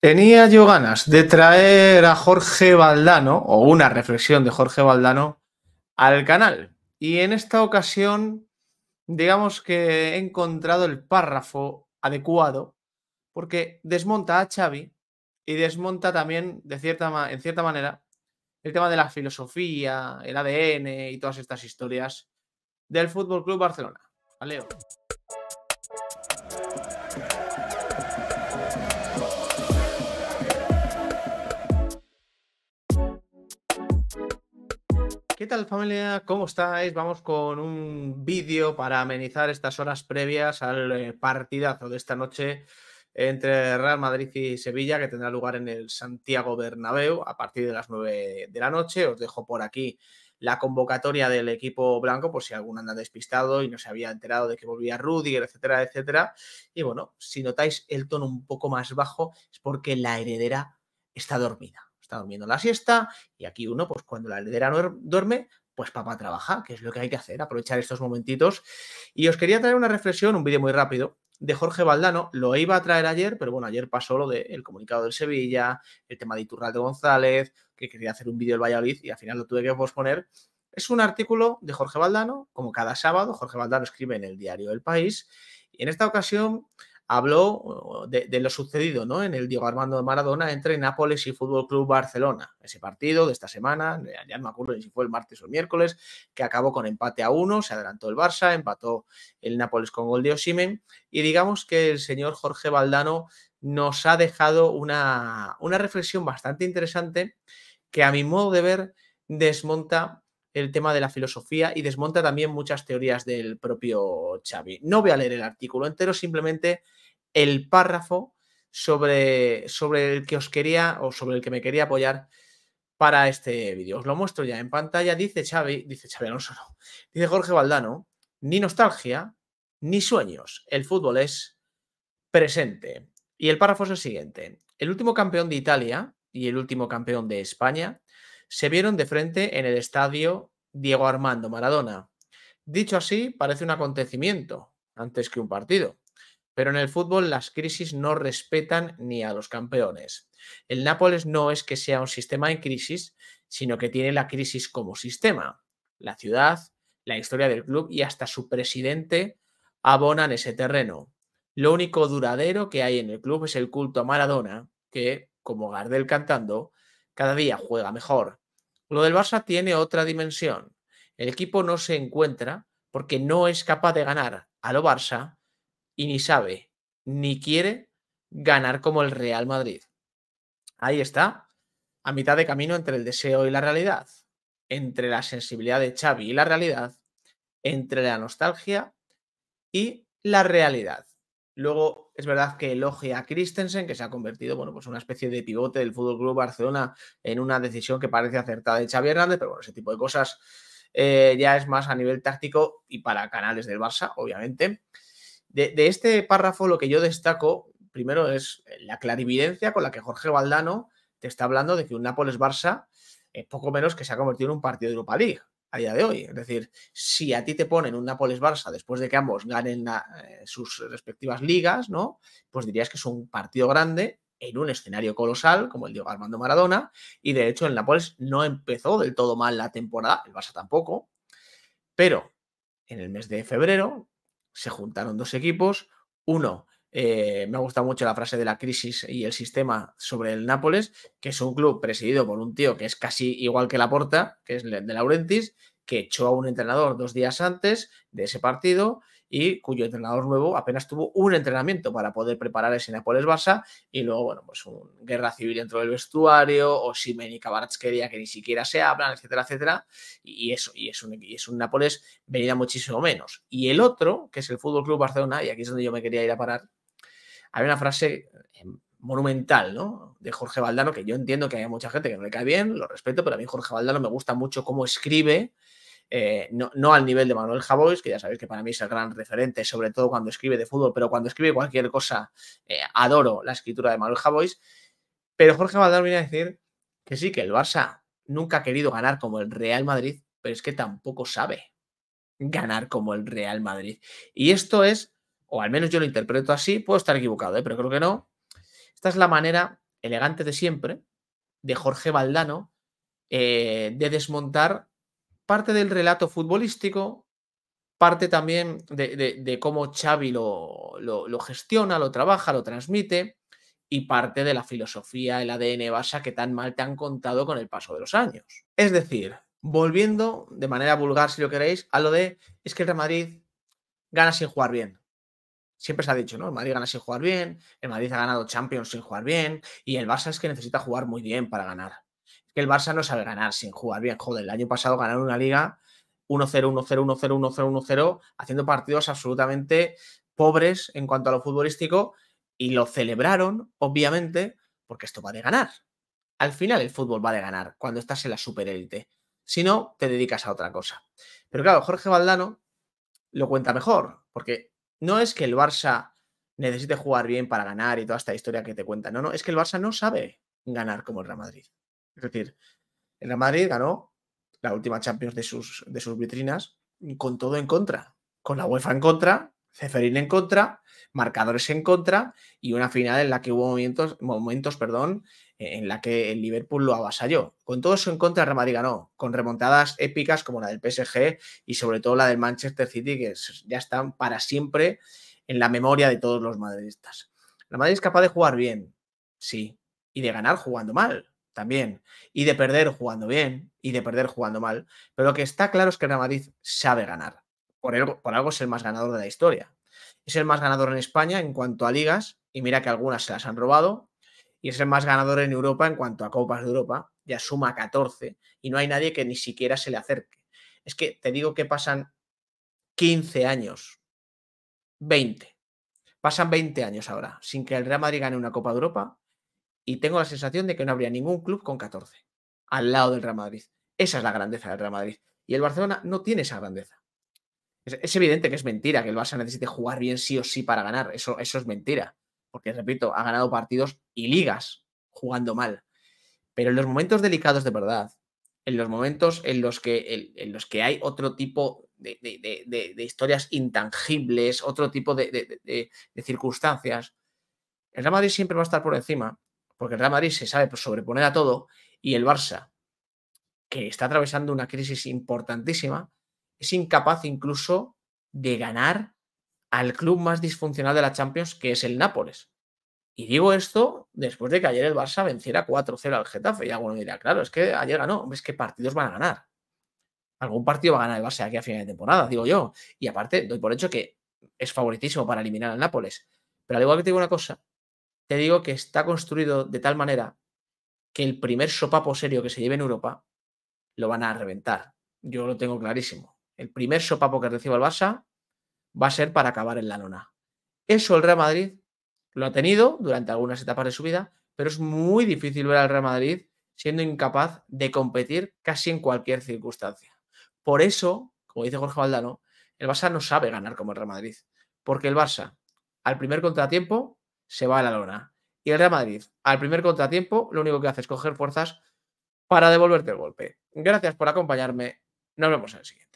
Tenía yo ganas de traer a Jorge Valdano, o una reflexión de Jorge Valdano, al canal. Y en esta ocasión, digamos que he encontrado el párrafo adecuado, porque desmonta a Xavi y desmonta también, de cierta, en cierta manera, el tema de la filosofía, el ADN y todas estas historias del Fútbol Club Barcelona. Valeo. ¿Qué tal familia? ¿Cómo estáis? Vamos con un vídeo para amenizar estas horas previas al eh, partidazo de esta noche entre Real Madrid y Sevilla que tendrá lugar en el Santiago Bernabéu a partir de las 9 de la noche. Os dejo por aquí la convocatoria del equipo blanco, por si alguno anda despistado y no se había enterado de que volvía Rudiger, etcétera, etcétera. Y bueno, si notáis el tono un poco más bajo es porque la heredera está dormida está durmiendo la siesta y aquí uno, pues cuando la heredera duerme, pues papá trabaja, que es lo que hay que hacer, aprovechar estos momentitos. Y os quería traer una reflexión, un vídeo muy rápido, de Jorge Valdano. Lo iba a traer ayer, pero bueno, ayer pasó lo del comunicado del Sevilla, el tema de Iturralde González, que quería hacer un vídeo del Valladolid y al final lo tuve que posponer. Es un artículo de Jorge Valdano, como cada sábado, Jorge Valdano escribe en el diario El País. Y en esta ocasión habló de, lo sucedido ¿no? en el Diego Armando de Maradona entre Nápoles y Fútbol Club Barcelona. Ese partido de esta semana, ya no me acuerdo si fue el martes o el miércoles, que acabó con empate a uno, se adelantó el Barça, empató el Nápoles con gol de Osimen. Y digamos que el señor Jorge Valdano nos ha dejado una, una reflexión bastante interesante que, a mi modo de ver, desmonta el tema de la filosofía y desmonta también muchas teorías del propio Xavi. No voy a leer el artículo entero, simplemente el párrafo sobre, sobre el que os quería o sobre el que me quería apoyar para este vídeo. Os lo muestro ya en pantalla. Dice Xavi, dice Xavi Alonso, dice Jorge Valdano, ni nostalgia, ni sueños. El fútbol es presente. Y el párrafo es el siguiente. El último campeón de Italia y el último campeón de España se vieron de frente en el estadio Diego Armando Maradona. Dicho así, parece un acontecimiento antes que un partido. Pero en el fútbol las crisis no respetan ni a los campeones. El Nápoles no es que sea un sistema en crisis, sino que tiene la crisis como sistema. La ciudad, la historia del club y hasta su presidente abonan ese terreno. Lo único duradero que hay en el club es el culto a Maradona, que, como Gardel cantando, cada día juega mejor. Lo del Barça tiene otra dimensión. El equipo no se encuentra porque no es capaz de ganar a lo Barça y ni sabe ni quiere ganar como el Real Madrid. Ahí está, a mitad de camino entre el deseo y la realidad, entre la sensibilidad de Xavi y la realidad, entre la nostalgia y la realidad. Luego, es verdad que elogia a Christensen, que se ha convertido, bueno, pues una especie de pivote del Fútbol Club Barcelona en una decisión que parece acertada de Xavi Hernández, pero bueno, ese tipo de cosas eh, ya es más a nivel táctico y para canales del Barça, obviamente. De, este párrafo, lo que yo destaco, primero, es la clarividencia con la que Jorge Valdano te está hablando de que un Nápoles-Barça es poco menos que se ha convertido en un partido de Europa League a día de hoy. Es decir, si a ti te ponen un Nápoles-Barça después de que ambos ganen eh, sus respectivas ligas, ¿no? Pues dirías que es un partido grande en un escenario colosal como el de Armando Maradona y de hecho el Nápoles no empezó del todo mal la temporada, el Barça tampoco, pero en el mes de febrero se juntaron dos equipos, uno eh, me ha gustado mucho la frase de la crisis y el sistema sobre el Nápoles, que es un club presidido por un tío que es casi igual que la porta, que es de Laurentis, que echó a un entrenador dos días antes de ese partido y cuyo entrenador nuevo apenas tuvo un entrenamiento para poder preparar ese Nápoles-Barça y luego, bueno, pues una guerra civil dentro del vestuario o Simen y quería que ni siquiera se hablan, etcétera, etcétera. Y eso, y es un, es un Nápoles venida muchísimo menos. Y el otro, que es el Fútbol Club Barcelona, y aquí es donde yo me quería ir a parar, hay una frase eh, monumental, ¿no? De Jorge Valdano, que yo entiendo que hay mucha gente que no le cae bien, lo respeto, pero a mí Jorge Valdano me gusta mucho cómo escribe, eh, no, al nivel de Manuel Javois, que ya sabéis que para mí es el gran referente, sobre todo cuando escribe de fútbol, pero cuando escribe cualquier cosa, eh, adoro la escritura de Manuel Javois. Pero Jorge Valdano viene a decir que sí, que el Barça nunca ha querido ganar como el Real Madrid, pero es que tampoco sabe ganar como el Real Madrid. Y esto es o al menos yo lo interpreto así, puedo estar equivocado, ¿eh? pero creo que no. Esta es la manera elegante de siempre de Jorge Valdano eh, de desmontar parte del relato futbolístico, parte también de, cómo Xavi lo, lo, gestiona, lo trabaja, lo transmite y parte de la filosofía, el ADN basa que tan mal te han contado con el paso de los años. Es decir, volviendo de manera vulgar, si lo queréis, a lo de es que el Real Madrid gana sin jugar bien Siempre se ha dicho, ¿no? El Madrid gana sin jugar bien, el Madrid ha ganado Champions sin jugar bien, y el Barça es que necesita jugar muy bien para ganar. Es que el Barça no sabe ganar sin jugar bien. Joder, el año pasado ganaron una liga 1-0, 1-0, 1-0, 1-0, 1-0, haciendo partidos absolutamente pobres en cuanto a lo futbolístico, y lo celebraron, obviamente, porque esto va de ganar. Al final el fútbol va de ganar cuando estás en la superélite. Si no, te dedicas a otra cosa. Pero claro, Jorge Valdano lo cuenta mejor, porque no es que el Barça necesite jugar bien para ganar y toda esta historia que te cuentan. No, no, es que el Barça no sabe ganar como el Real Madrid. Es decir, el Real Madrid ganó la última Champions de sus, de sus vitrinas con todo en contra. Con la UEFA en contra, Ceferín en contra, marcadores en contra y una final en la que hubo momentos, momentos perdón, e-, en la que el Liverpool lo avasalló. Con todo eso en contra, ganó, con remontadas épicas como la del PSG y sobre todo la del Manchester City, que ya están para siempre en la memoria de todos los madridistas. La Madrid es capaz de jugar bien, sí, y de ganar jugando mal, también, y de perder jugando bien, y de perder jugando mal, pero lo que está claro es que la Madrid sabe ganar. Por, por algo es el más ganador de la historia. Es el más ganador en España en cuanto a ligas, y mira que algunas se las han robado, y es el más ganador en Europa en cuanto a Copas de Europa, ya suma 14 y no hay nadie que ni siquiera se le acerque. Es que te digo que pasan 15 años, 20, pasan 20 años ahora sin que el Real Madrid gane una Copa de Europa y tengo la sensación de que no habría ningún club con 14 al lado del Real Madrid. Esa es la grandeza del Real Madrid y el Barcelona no tiene esa grandeza. Es, evidente que es mentira que el Barça necesite jugar bien sí o sí para ganar, eso, eso es mentira porque repito, ha ganado partidos y ligas jugando mal. Pero en los momentos delicados de verdad, en los momentos en los que, en los que hay otro tipo de, de, historias intangibles, otro tipo de, circunstancias, el Real Madrid siempre va a estar por encima, porque el Real Madrid se sabe pues, sobreponer a todo y el Barça, que está atravesando una crisis importantísima, es incapaz incluso de ganar al club más disfuncional de la Champions, que es el Nápoles. Y digo esto después de que ayer el Barça venciera 4-0 al Getafe. Y alguno dirá, claro, es que ayer ganó, ¿Ves qué partidos van a ganar. Algún partido va a ganar el Barça aquí a final de temporada, digo yo. Y aparte, doy por hecho que es favoritísimo para eliminar al Nápoles. Pero al igual que te digo una cosa, te digo que está construido de tal manera que el primer sopapo serio que se lleve en Europa lo van a reventar. Yo lo tengo clarísimo. El primer sopapo que reciba el Barça va a ser para acabar en la lona. Eso el Real Madrid lo ha tenido durante algunas etapas de su vida, pero es muy difícil ver al Real Madrid siendo incapaz de competir casi en cualquier circunstancia. Por eso, como dice Jorge Valdano, el Barça no sabe ganar como el Real Madrid, porque el Barça al primer contratiempo se va a la lona y el Real Madrid al primer contratiempo lo único que hace es coger fuerzas para devolverte el golpe. Gracias por acompañarme. Nos vemos en el siguiente.